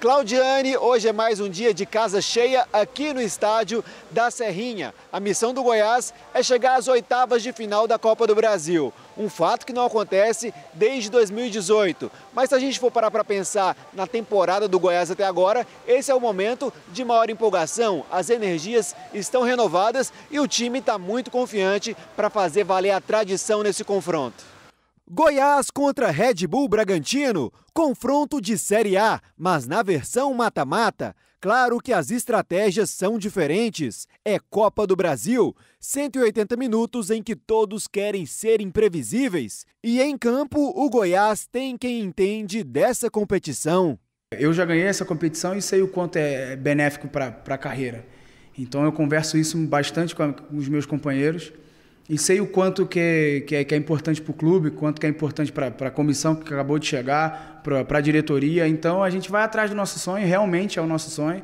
Claudiane, hoje é mais um dia de casa cheia aqui no estádio da Serrinha. A missão do Goiás é chegar às oitavas de final da Copa do Brasil. Um fato que não acontece desde 2018. Mas se a gente for parar para pensar na temporada do Goiás até agora, esse é o momento de maior empolgação. As energias estão renovadas e o time está muito confiante para fazer valer a tradição nesse confronto. Goiás contra Red Bull Bragantino, confronto de Série A, mas na versão mata-mata. Claro que as estratégias são diferentes. É Copa do Brasil, 180 minutos em que todos querem ser imprevisíveis. E em campo, o Goiás tem quem entende dessa competição. Eu já ganhei essa competição e sei o quanto é benéfico para a carreira. Então eu converso isso bastante com, os meus companheiros. E sei o quanto que, que, é, que é importante para o clube, quanto que é importante para a comissão que acabou de chegar, para a diretoria. Então a gente vai atrás do nosso sonho, realmente é o nosso sonho.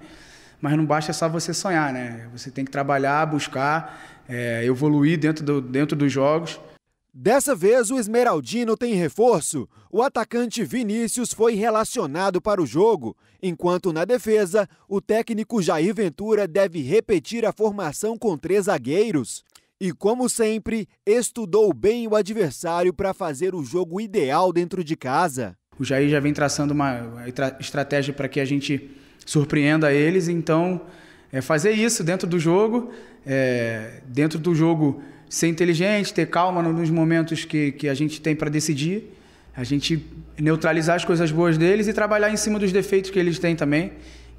Mas não basta só você sonhar, né? Você tem que trabalhar, buscar, é, evoluir dentro, do, dentro dos jogos. Dessa vez, o Esmeraldino tem reforço. O atacante Vinícius foi relacionado para o jogo, enquanto na defesa, o técnico Jair Ventura deve repetir a formação com três zagueiros e, como sempre, estudou bem o adversário para fazer o jogo ideal dentro de casa. O Jair já vem traçando uma estratégia para que a gente surpreenda eles, então é fazer isso dentro do jogo, é, dentro do jogo ser inteligente, ter calma nos momentos que, que a gente tem para decidir, a gente neutralizar as coisas boas deles e trabalhar em cima dos defeitos que eles têm também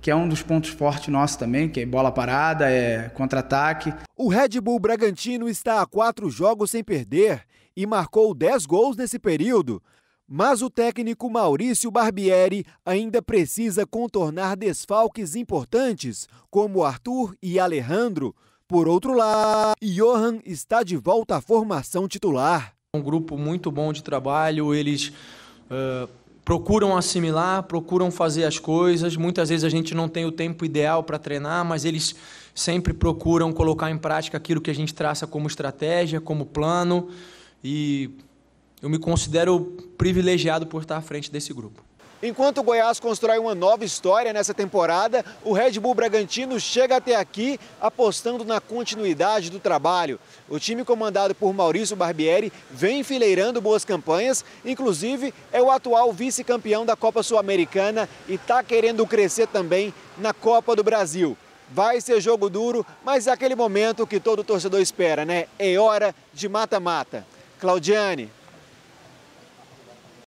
que é um dos pontos fortes nossos também, que é bola parada, é contra-ataque. O Red Bull Bragantino está a quatro jogos sem perder e marcou dez gols nesse período. Mas o técnico Maurício Barbieri ainda precisa contornar desfalques importantes, como Arthur e Alejandro. Por outro lado, Johan está de volta à formação titular. Um grupo muito bom de trabalho, eles. Uh procuram assimilar, procuram fazer as coisas. Muitas vezes a gente não tem o tempo ideal para treinar, mas eles sempre procuram colocar em prática aquilo que a gente traça como estratégia, como plano. E eu me considero privilegiado por estar à frente desse grupo. Enquanto o Goiás constrói uma nova história nessa temporada, o Red Bull Bragantino chega até aqui apostando na continuidade do trabalho. O time comandado por Maurício Barbieri vem enfileirando boas campanhas, inclusive é o atual vice-campeão da Copa Sul-Americana e está querendo crescer também na Copa do Brasil. Vai ser jogo duro, mas é aquele momento que todo torcedor espera, né? É hora de mata-mata. Claudiane,